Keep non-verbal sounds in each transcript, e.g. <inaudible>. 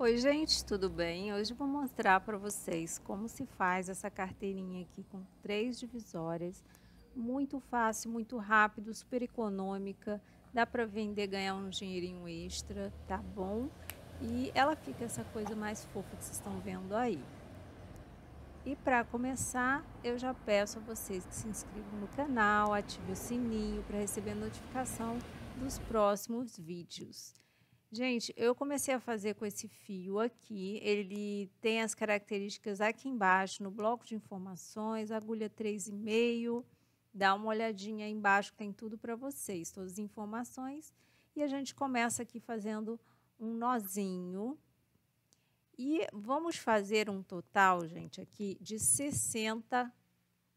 Oi gente, tudo bem? Hoje vou mostrar para vocês como se faz essa carteirinha aqui com três divisórias, muito fácil, muito rápido, super econômica, dá para vender, ganhar um dinheirinho extra, tá bom? E ela fica essa coisa mais fofa que vocês estão vendo aí. E para começar, eu já peço a vocês que se inscrevam no canal, ativem o sininho para receber notificação dos próximos vídeos. Gente, eu comecei a fazer com esse fio aqui. Ele tem as características aqui embaixo, no bloco de informações, agulha 3,5. Dá uma olhadinha aí embaixo, tem tudo para vocês, todas as informações. E a gente começa aqui fazendo um nozinho. E vamos fazer um total, gente, aqui de 60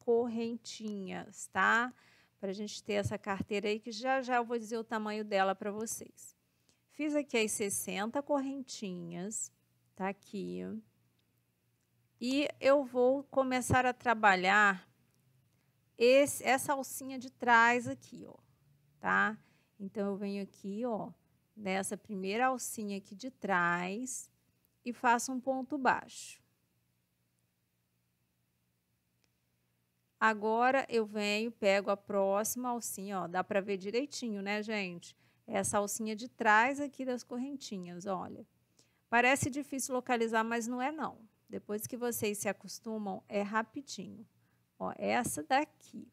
correntinhas, tá? Para a gente ter essa carteira aí, que já já eu vou dizer o tamanho dela para vocês. Fiz aqui as 60 correntinhas, tá aqui. E eu vou começar a trabalhar esse, essa alcinha de trás aqui, ó, tá? Então, eu venho aqui, ó, nessa primeira alcinha aqui de trás e faço um ponto baixo. Agora, eu venho, pego a próxima alcinha, ó, dá para ver direitinho, né, gente? Essa é alcinha de trás aqui das correntinhas, olha. Parece difícil localizar, mas não é não. Depois que vocês se acostumam, é rapidinho. Ó, essa daqui.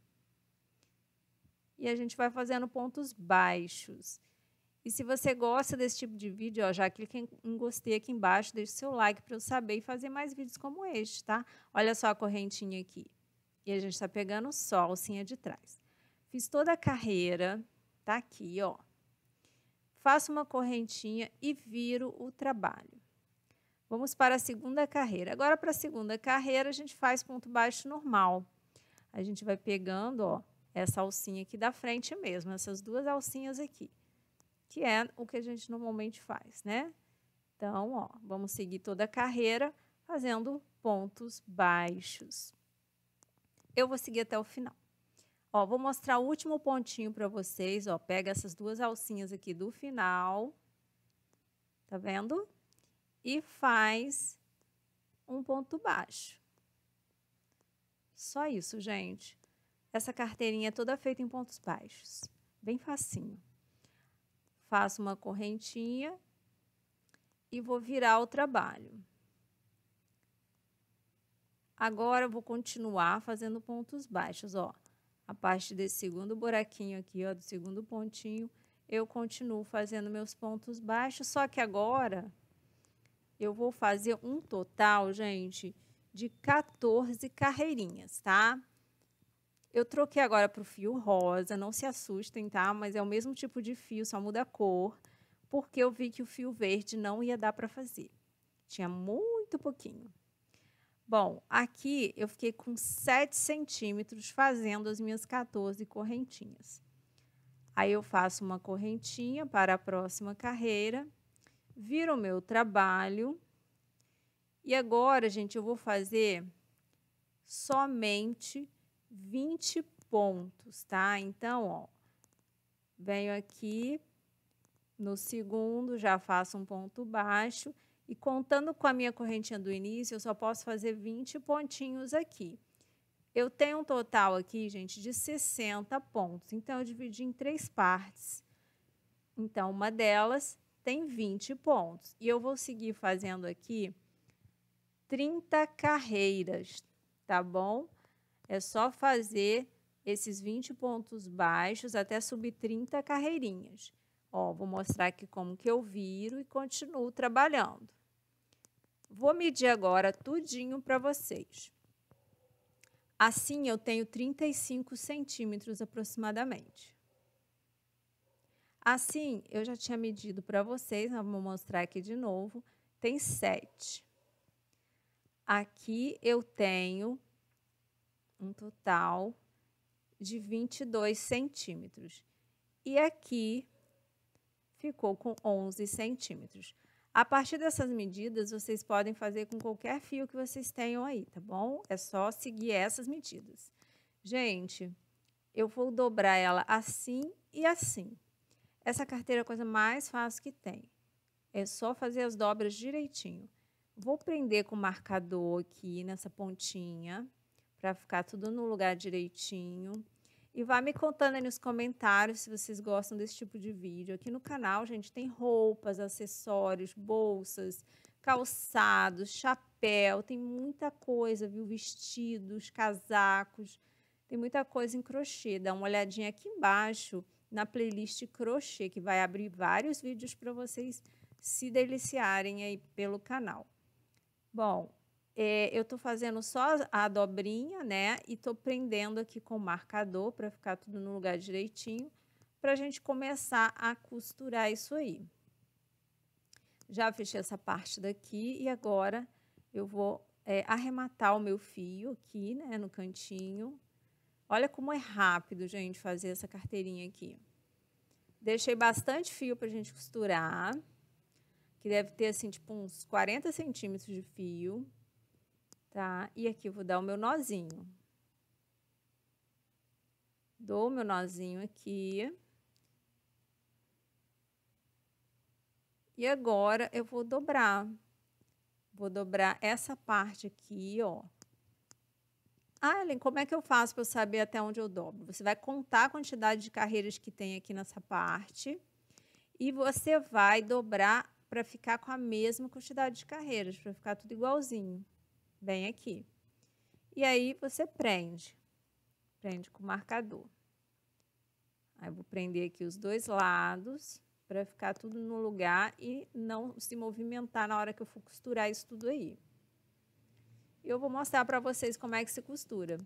E a gente vai fazendo pontos baixos. E se você gosta desse tipo de vídeo, ó, já clica em, em gostei aqui embaixo, deixa seu like para eu saber e fazer mais vídeos como este, tá? Olha só a correntinha aqui. E a gente está pegando só a alcinha de trás. Fiz toda a carreira, tá aqui, ó faço uma correntinha e viro o trabalho. Vamos para a segunda carreira. Agora, para a segunda carreira, a gente faz ponto baixo normal. A gente vai pegando, ó, essa alcinha aqui da frente mesmo, essas duas alcinhas aqui, que é o que a gente normalmente faz, né? Então, ó, vamos seguir toda a carreira fazendo pontos baixos. Eu vou seguir até o final. Ó, vou mostrar o último pontinho para vocês, ó. Pega essas duas alcinhas aqui do final, tá vendo? E faz um ponto baixo. Só isso, gente. Essa carteirinha é toda feita em pontos baixos, bem facinho. Faço uma correntinha e vou virar o trabalho. Agora, vou continuar fazendo pontos baixos, ó a parte desse segundo buraquinho aqui, ó, do segundo pontinho, eu continuo fazendo meus pontos baixos, só que agora eu vou fazer um total, gente, de 14 carreirinhas, tá? Eu troquei agora para o fio rosa, não se assustem, tá? Mas é o mesmo tipo de fio, só muda a cor, porque eu vi que o fio verde não ia dar para fazer. Tinha muito pouquinho. Bom, aqui eu fiquei com 7 centímetros fazendo as minhas 14 correntinhas. Aí eu faço uma correntinha para a próxima carreira, viro o meu trabalho. E agora, gente, eu vou fazer somente 20 pontos, tá? Então, ó, venho aqui no segundo, já faço um ponto baixo e contando com a minha correntinha do início, eu só posso fazer 20 pontinhos aqui. Eu tenho um total aqui, gente, de 60 pontos. Então, eu dividi em três partes. Então, uma delas tem 20 pontos. E eu vou seguir fazendo aqui 30 carreiras, tá bom? É só fazer esses 20 pontos baixos até subir 30 carreirinhas. Ó, vou mostrar aqui como que eu viro e continuo trabalhando. Vou medir agora tudinho para vocês. Assim, eu tenho 35 centímetros aproximadamente. Assim, eu já tinha medido para vocês, vou mostrar aqui de novo, tem 7. Aqui eu tenho um total de 22 centímetros. E aqui ficou com 11 centímetros. A partir dessas medidas, vocês podem fazer com qualquer fio que vocês tenham aí, tá bom? É só seguir essas medidas. Gente, eu vou dobrar ela assim e assim. Essa carteira é a coisa mais fácil que tem. É só fazer as dobras direitinho. Vou prender com o marcador aqui nessa pontinha, para ficar tudo no lugar direitinho. E vá me contando aí nos comentários se vocês gostam desse tipo de vídeo. Aqui no canal, gente, tem roupas, acessórios, bolsas, calçados, chapéu, tem muita coisa, viu? Vestidos, casacos, tem muita coisa em crochê. Dá uma olhadinha aqui embaixo na playlist crochê, que vai abrir vários vídeos para vocês se deliciarem aí pelo canal. Bom, é, eu tô fazendo só a dobrinha, né? E tô prendendo aqui com o marcador para ficar tudo no lugar direitinho, para a gente começar a costurar isso aí. Já fechei essa parte daqui e agora eu vou é, arrematar o meu fio aqui, né? No cantinho. Olha como é rápido, gente, fazer essa carteirinha aqui. Deixei bastante fio para a gente costurar, que deve ter, assim, tipo uns 40 centímetros de fio tá? E aqui eu vou dar o meu nozinho. Dou o meu nozinho aqui. E agora eu vou dobrar. Vou dobrar essa parte aqui, ó. Ah, Ellen, como é que eu faço para eu saber até onde eu dobro? Você vai contar a quantidade de carreiras que tem aqui nessa parte e você vai dobrar para ficar com a mesma quantidade de carreiras, para ficar tudo igualzinho bem aqui. E aí você prende, prende com o marcador. Aí vou prender aqui os dois lados para ficar tudo no lugar e não se movimentar na hora que eu for costurar isso tudo aí. Eu vou mostrar para vocês como é que se costura.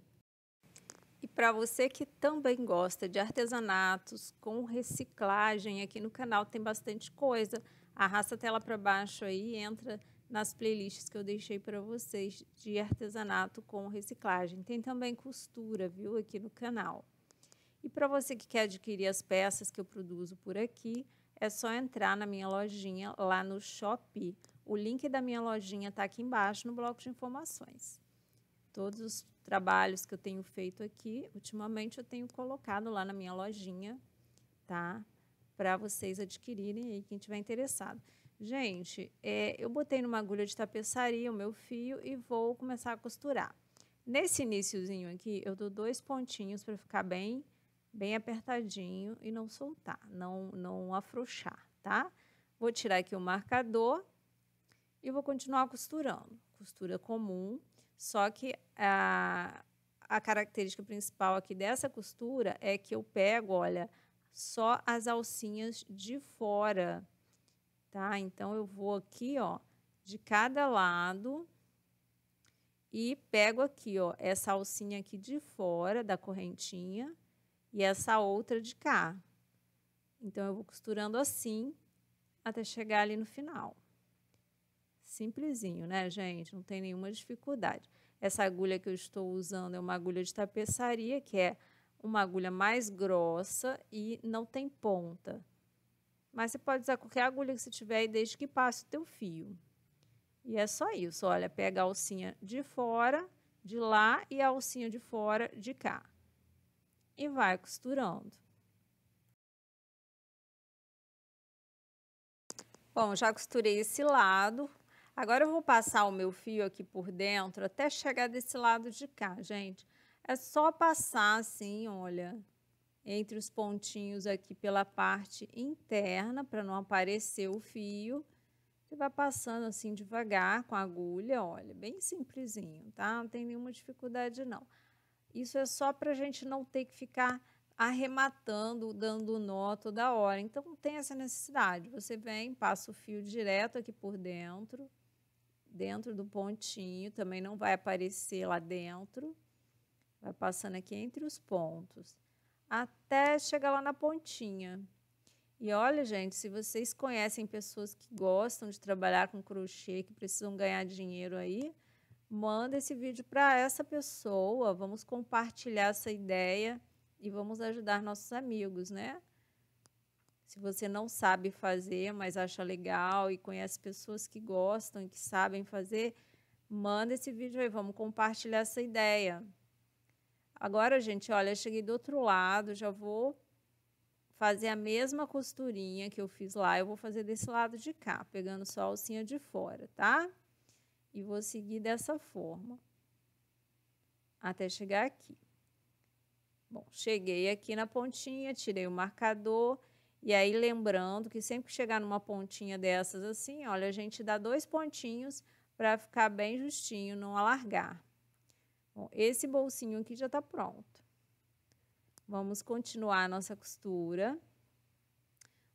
E para você que também gosta de artesanatos com reciclagem, aqui no canal tem bastante coisa. Arrasta a tela para baixo aí, entra nas playlists que eu deixei para vocês de artesanato com reciclagem. Tem também costura, viu, aqui no canal. E para você que quer adquirir as peças que eu produzo por aqui, é só entrar na minha lojinha lá no Shopee. O link da minha lojinha está aqui embaixo no bloco de informações. Todos os trabalhos que eu tenho feito aqui, ultimamente eu tenho colocado lá na minha lojinha, tá? Para vocês adquirirem aí, quem tiver interessado. Gente, é, eu botei numa agulha de tapeçaria o meu fio e vou começar a costurar. Nesse iníciozinho aqui, eu dou dois pontinhos para ficar bem, bem apertadinho e não soltar, não, não afrouxar, tá? Vou tirar aqui o marcador e vou continuar costurando. Costura comum, só que a, a característica principal aqui dessa costura é que eu pego, olha, só as alcinhas de fora, tá? Então eu vou aqui, ó, de cada lado e pego aqui, ó, essa alcinha aqui de fora da correntinha e essa outra de cá. Então eu vou costurando assim até chegar ali no final. Simplesinho, né, gente? Não tem nenhuma dificuldade. Essa agulha que eu estou usando é uma agulha de tapeçaria, que é uma agulha mais grossa e não tem ponta. Mas você pode usar qualquer agulha que você tiver e desde que passe o teu fio. E é só isso, olha, pega a alcinha de fora, de lá e a alcinha de fora, de cá. E vai costurando. Bom, já costurei esse lado. Agora eu vou passar o meu fio aqui por dentro até chegar desse lado de cá, gente. É só passar assim, olha entre os pontinhos aqui pela parte interna, para não aparecer o fio. Você vai passando assim devagar com a agulha, olha, bem simplesinho, tá? Não tem nenhuma dificuldade não. Isso é só para a gente não ter que ficar arrematando, dando nó toda hora. Então, não tem essa necessidade. Você vem, passa o fio direto aqui por dentro, dentro do pontinho, também não vai aparecer lá dentro. Vai passando aqui entre os pontos até chegar lá na pontinha. E olha, gente, se vocês conhecem pessoas que gostam de trabalhar com crochê, que precisam ganhar dinheiro aí, manda esse vídeo para essa pessoa, vamos compartilhar essa ideia e vamos ajudar nossos amigos, né? Se você não sabe fazer, mas acha legal e conhece pessoas que gostam e que sabem fazer, manda esse vídeo aí, vamos compartilhar essa ideia. Agora, gente, olha, cheguei do outro lado, já vou fazer a mesma costurinha que eu fiz lá, eu vou fazer desse lado de cá, pegando só a alcinha de fora, tá? E vou seguir dessa forma até chegar aqui. Bom, cheguei aqui na pontinha, tirei o marcador e aí lembrando que sempre que chegar numa pontinha dessas assim, olha, a gente dá dois pontinhos para ficar bem justinho, não alargar. Bom, esse bolsinho aqui já está pronto. Vamos continuar a nossa costura.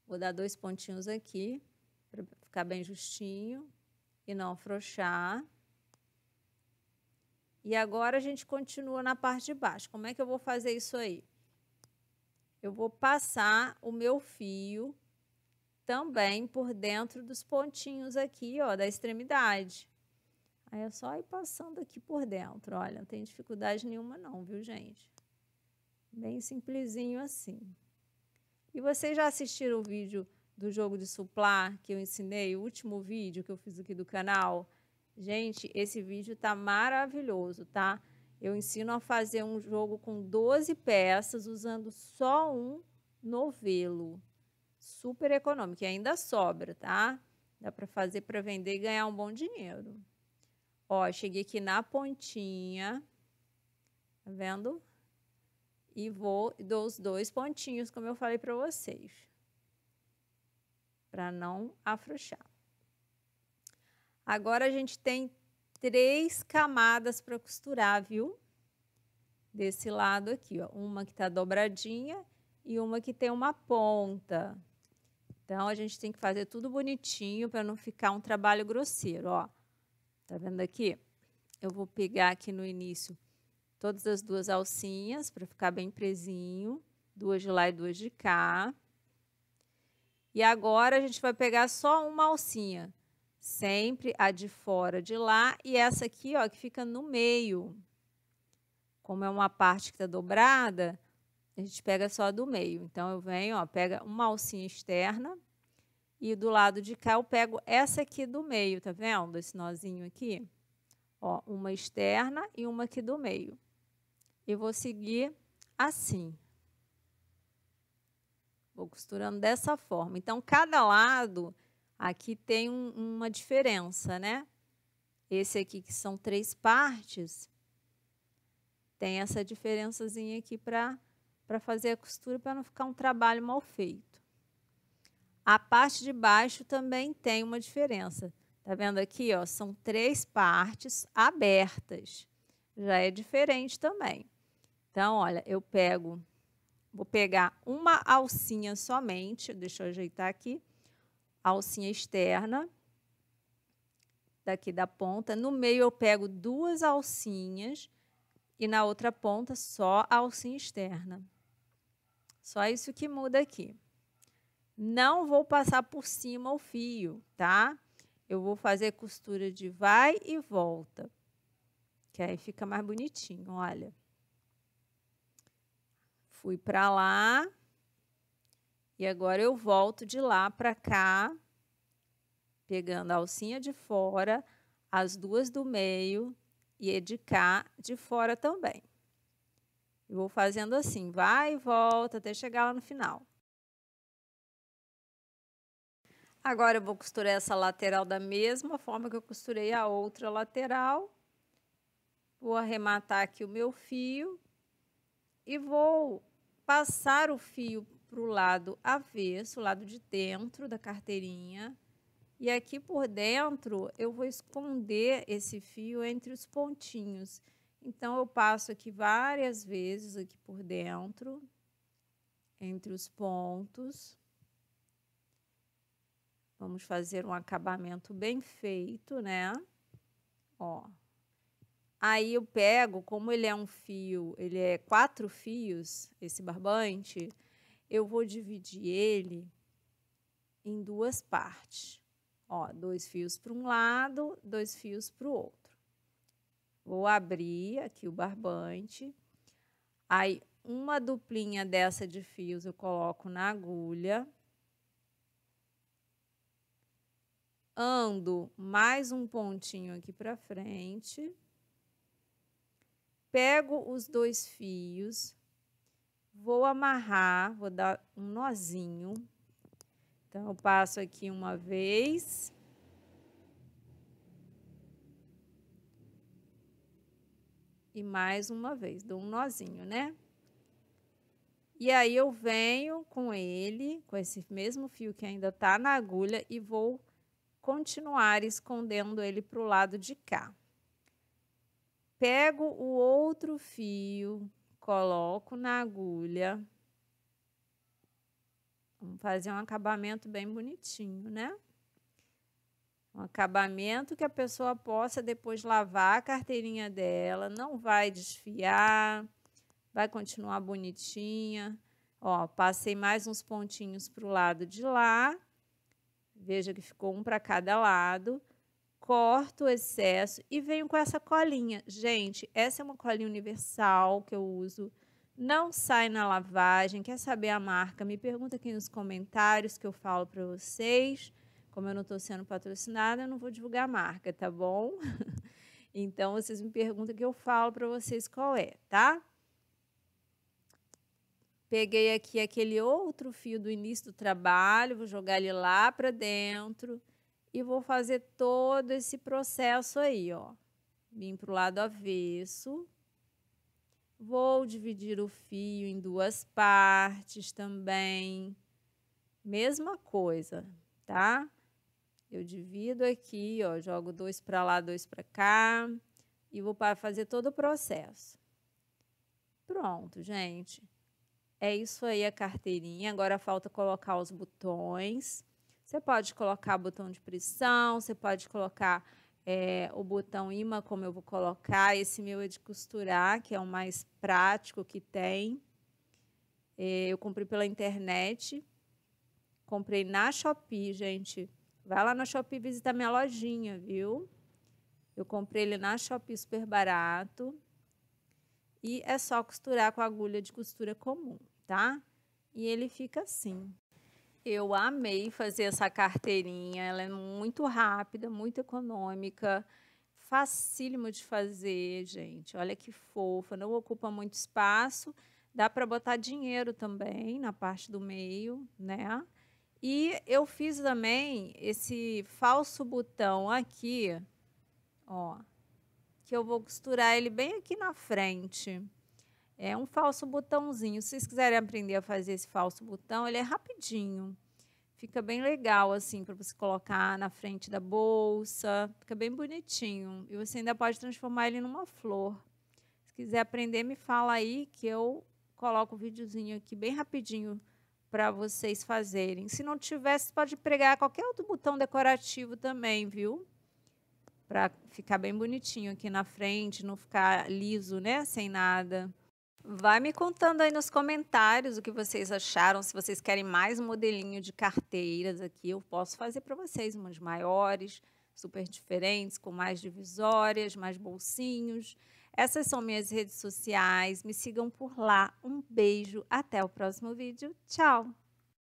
Vou dar dois pontinhos aqui, para ficar bem justinho e não afrouxar. E agora a gente continua na parte de baixo. Como é que eu vou fazer isso aí? Eu vou passar o meu fio também por dentro dos pontinhos aqui, ó, da extremidade. Aí é só ir passando aqui por dentro. Olha, não tem dificuldade nenhuma não, viu, gente? Bem simplesinho assim. E vocês já assistiram o vídeo do jogo de suplá que eu ensinei, o último vídeo que eu fiz aqui do canal? Gente, esse vídeo tá maravilhoso, tá? Eu ensino a fazer um jogo com 12 peças usando só um novelo. Super econômico e ainda sobra, tá? Dá para fazer para vender e ganhar um bom dinheiro. Ó, cheguei aqui na pontinha, tá vendo? E vou, dou os dois pontinhos, como eu falei para vocês. Para não afrouxar. Agora, a gente tem três camadas para costurar, viu? Desse lado aqui, ó. Uma que tá dobradinha e uma que tem uma ponta. Então, a gente tem que fazer tudo bonitinho para não ficar um trabalho grosseiro, ó. Tá vendo aqui? Eu vou pegar aqui no início todas as duas alcinhas para ficar bem presinho, duas de lá e duas de cá. E agora a gente vai pegar só uma alcinha, sempre a de fora de lá e essa aqui, ó, que fica no meio. Como é uma parte que tá dobrada, a gente pega só do meio. Então, eu venho, ó, pega uma alcinha externa, e do lado de cá eu pego essa aqui do meio, tá vendo? Esse nozinho aqui. Ó, uma externa e uma aqui do meio. E vou seguir assim. Vou costurando dessa forma. Então, cada lado aqui tem um, uma diferença, né? Esse aqui, que são três partes, tem essa diferençazinha aqui para fazer a costura, para não ficar um trabalho mal feito. A parte de baixo também tem uma diferença. Tá vendo aqui, ó? São três partes abertas. Já é diferente também. Então, olha, eu pego, vou pegar uma alcinha somente, deixa eu ajeitar aqui, alcinha externa, daqui da ponta. No meio eu pego duas alcinhas e na outra ponta só a alcinha externa. Só isso que muda aqui. Não vou passar por cima o fio, tá? Eu vou fazer costura de vai e volta. Que aí fica mais bonitinho, olha. Fui para lá. E agora eu volto de lá para cá, pegando a alcinha de fora, as duas do meio e de cá de fora também. E vou fazendo assim, vai e volta até chegar lá no final. Agora eu vou costurar essa lateral da mesma forma que eu costurei a outra lateral. Vou arrematar aqui o meu fio e vou passar o fio para o lado avesso, o lado de dentro da carteirinha. E aqui por dentro eu vou esconder esse fio entre os pontinhos. Então eu passo aqui várias vezes aqui por dentro, entre os pontos. Vamos fazer um acabamento bem feito, né? Ó. Aí eu pego, como ele é um fio, ele é quatro fios, esse barbante, eu vou dividir ele em duas partes. Ó, dois fios para um lado, dois fios para o outro. Vou abrir aqui o barbante. Aí, uma duplinha dessa de fios eu coloco na agulha. ando mais um pontinho aqui para frente, pego os dois fios, vou amarrar, vou dar um nozinho. Então, eu passo aqui uma vez. E mais uma vez, dou um nozinho, né? E aí, eu venho com ele, com esse mesmo fio que ainda tá na agulha, e vou continuar escondendo ele para o lado de cá. Pego o outro fio, coloco na agulha. Vamos fazer um acabamento bem bonitinho, né? Um acabamento que a pessoa possa depois lavar a carteirinha dela, não vai desfiar, vai continuar bonitinha. Ó, passei mais uns pontinhos para o lado de lá Veja que ficou um para cada lado. Corto o excesso e venho com essa colinha. Gente, essa é uma colinha universal que eu uso. Não sai na lavagem. Quer saber a marca? Me pergunta aqui nos comentários que eu falo para vocês. Como eu não estou sendo patrocinada, eu não vou divulgar a marca, tá bom? <laughs> Então, vocês me perguntam que eu falo para vocês qual é, tá? Peguei aqui aquele outro fio do início do trabalho, vou jogar ele lá para dentro e vou fazer todo esse processo aí, ó. Vim para o lado avesso. Vou dividir o fio em duas partes também. Mesma coisa, tá? Eu divido aqui, ó, jogo dois para lá, dois para cá e vou fazer todo o processo. Pronto, gente. É isso aí a carteirinha. Agora falta colocar os botões. Você pode colocar botão de pressão, você pode colocar é, o botão imã, como eu vou colocar. Esse meu é de costurar, que é o mais prático que tem. É, eu comprei pela internet. Comprei na Shopee, gente. Vai lá na Shopee visitar minha lojinha, viu? Eu comprei ele na Shopee super barato. E é só costurar com agulha de costura comum tá? E ele fica assim. Eu amei fazer essa carteirinha, ela é muito rápida, muito econômica, facílimo de fazer, gente. Olha que fofa, não ocupa muito espaço. Dá para botar dinheiro também na parte do meio, né? E eu fiz também esse falso botão aqui, ó, que eu vou costurar ele bem aqui na frente. É um falso botãozinho. Se vocês quiserem aprender a fazer esse falso botão, ele é rapidinho. Fica bem legal, assim, para você colocar na frente da bolsa. Fica bem bonitinho. E você ainda pode transformar ele numa flor. Se quiser aprender, me fala aí que eu coloco o videozinho aqui bem rapidinho para vocês fazerem. Se não tivesse, pode pregar qualquer outro botão decorativo também, viu? Para ficar bem bonitinho aqui na frente, não ficar liso, né? Sem nada. Vai me contando aí nos comentários o que vocês acharam. Se vocês querem mais modelinho de carteiras aqui, eu posso fazer para vocês umas maiores, super diferentes, com mais divisórias, mais bolsinhos. Essas são minhas redes sociais. Me sigam por lá. Um beijo. Até o próximo vídeo. Tchau!